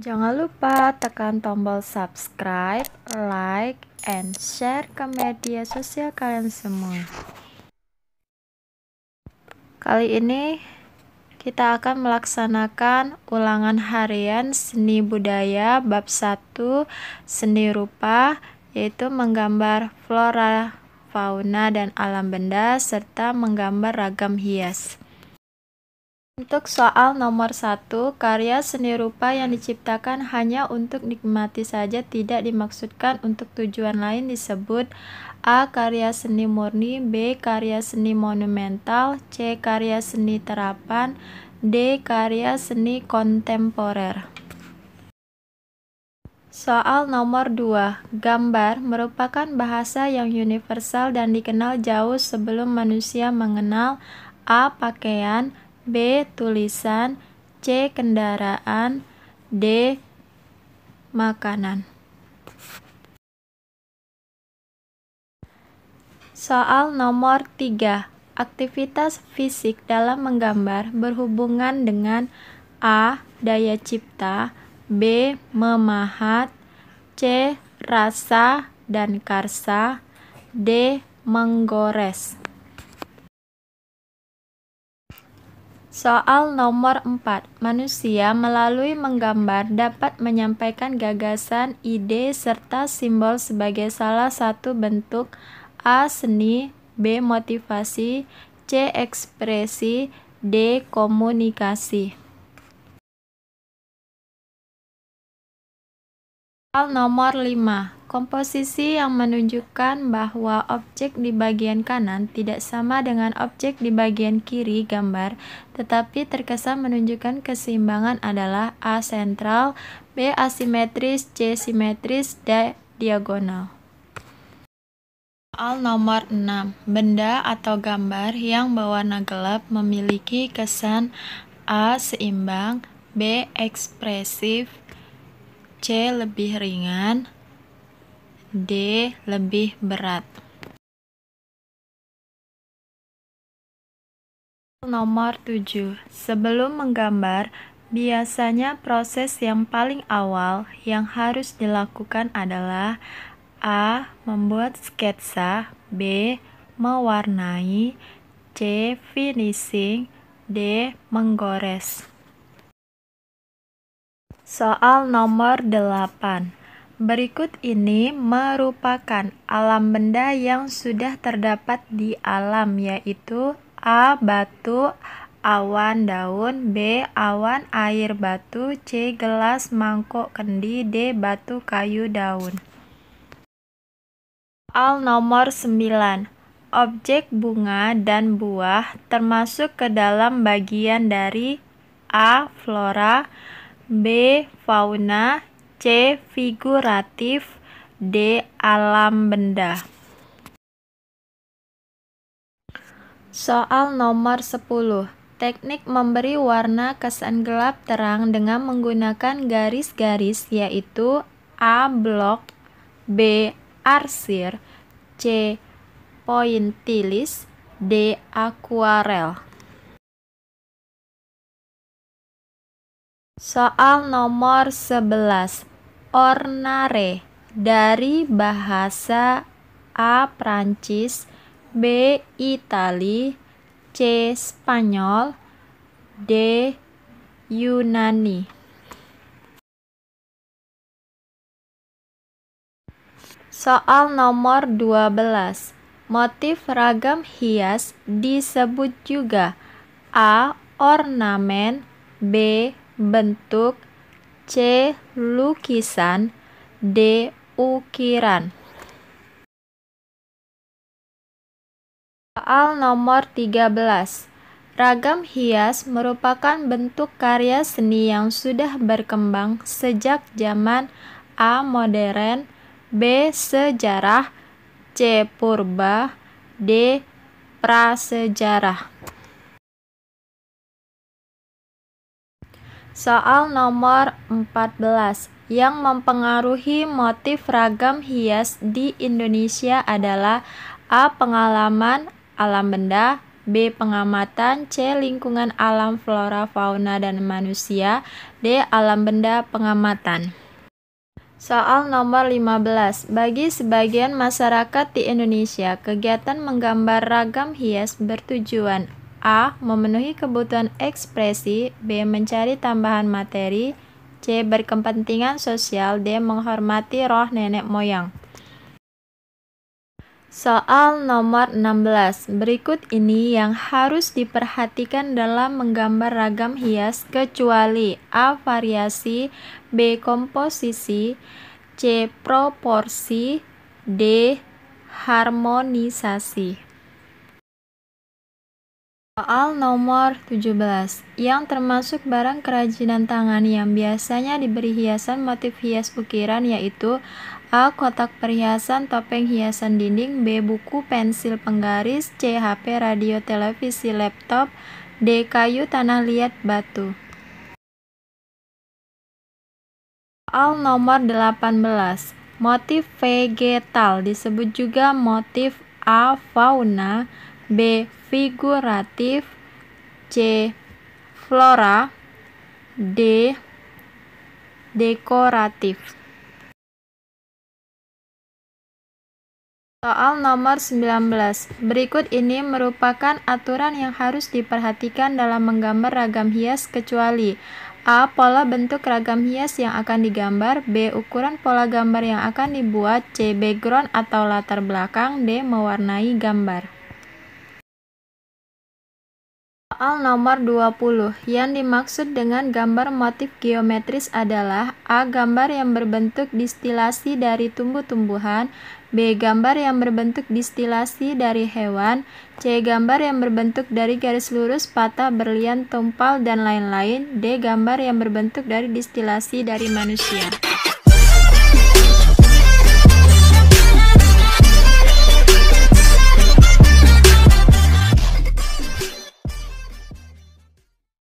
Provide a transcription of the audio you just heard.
Jangan lupa tekan tombol subscribe, like, and share ke media sosial kalian semua. Kali ini kita akan melaksanakan ulangan harian seni budaya bab 1 seni rupa yaitu menggambar flora, fauna, dan alam benda serta menggambar ragam hias. Untuk soal nomor satu, karya seni rupa yang diciptakan hanya untuk nikmati saja tidak dimaksudkan untuk tujuan lain disebut A. Karya seni murni B. Karya seni monumental C. Karya seni terapan D. Karya seni kontemporer Soal nomor 2. Gambar merupakan bahasa yang universal dan dikenal jauh sebelum manusia mengenal A. Pakaian B. Tulisan C. Kendaraan D. Makanan Soal nomor 3 Aktivitas fisik dalam menggambar berhubungan dengan A. Daya cipta B. Memahat C. Rasa dan karsa D. Menggores Soal nomor 4. Manusia melalui menggambar dapat menyampaikan gagasan, ide, serta simbol sebagai salah satu bentuk A. Seni B. Motivasi C. Ekspresi D. Komunikasi Soal nomor 5. Komposisi yang menunjukkan bahwa objek di bagian kanan tidak sama dengan objek di bagian kiri gambar, tetapi terkesan menunjukkan keseimbangan adalah A sentral, B asimetris, C simetris, D diagonal. Soal nomor 6. Benda atau gambar yang berwarna gelap memiliki kesan A seimbang, B ekspresif, C lebih ringan, D lebih berat. Nomor 7. Sebelum menggambar, biasanya proses yang paling awal yang harus dilakukan adalah A. Membuat sketsa B. Mewarnai C. Finishing D. Menggores Soal nomor 8. Berikut ini merupakan alam benda yang sudah terdapat di alam yaitu A. batu, awan daun, B. awan air batu, C. gelas mangkok kendi, D. batu kayu daun. Soal nomor 9. Objek bunga dan buah termasuk ke dalam bagian dari A. flora, B. Fauna C. Figuratif D. Alam benda Soal nomor 10 Teknik memberi warna kesan gelap terang dengan menggunakan garis-garis yaitu A. Blok B. Arsir C. Pointilis D. Aquarel Soal nomor 11. Ornare dari bahasa A Prancis, B Itali, C Spanyol, D Yunani. Soal nomor 12. Motif ragam hias disebut juga A. Ornamen B bentuk C. Lukisan D. Ukiran Soal nomor 13 Ragam hias merupakan bentuk karya seni yang sudah berkembang sejak zaman A. modern, B. sejarah, C. purba, D. prasejarah. Soal nomor 14 yang mempengaruhi motif ragam hias di Indonesia adalah A. Pengalaman alam benda B. Pengamatan C. Lingkungan alam flora, fauna, dan manusia D. Alam benda pengamatan Soal nomor 15. Bagi sebagian masyarakat di Indonesia, kegiatan menggambar ragam hias bertujuan A. Memenuhi kebutuhan ekspresi B. Mencari tambahan materi C. Berkepentingan sosial D. Menghormati roh nenek moyang Soal nomor 16 Berikut ini yang harus diperhatikan dalam menggambar ragam hias kecuali A. Variasi B. Komposisi C. Proporsi D. Harmonisasi Soal nomor 17 yang termasuk barang kerajinan tangan yang biasanya diberi hiasan motif hias ukiran yaitu A. Kotak perhiasan, topeng hiasan dinding B. Buku, pensil penggaris C. HP, radio, televisi, laptop D. Kayu, tanah liat, batu Soal nomor 18 Motif vegetal disebut juga motif A. Fauna B figuratif C. Flora D. Dekoratif Soal nomor 19. Berikut ini merupakan aturan yang harus diperhatikan dalam menggambar ragam hias kecuali A. Pola bentuk ragam hias yang akan digambar B. Ukuran pola gambar yang akan dibuat C. Background atau latar belakang D. Mewarnai gambar Soal nomor 20 yang dimaksud dengan gambar motif geometris adalah A. Gambar yang berbentuk distilasi dari tumbuh-tumbuhan B. Gambar yang berbentuk distilasi dari hewan C. Gambar yang berbentuk dari garis lurus, patah, berlian, tumpal, dan lain-lain D. Gambar yang berbentuk dari distilasi dari manusia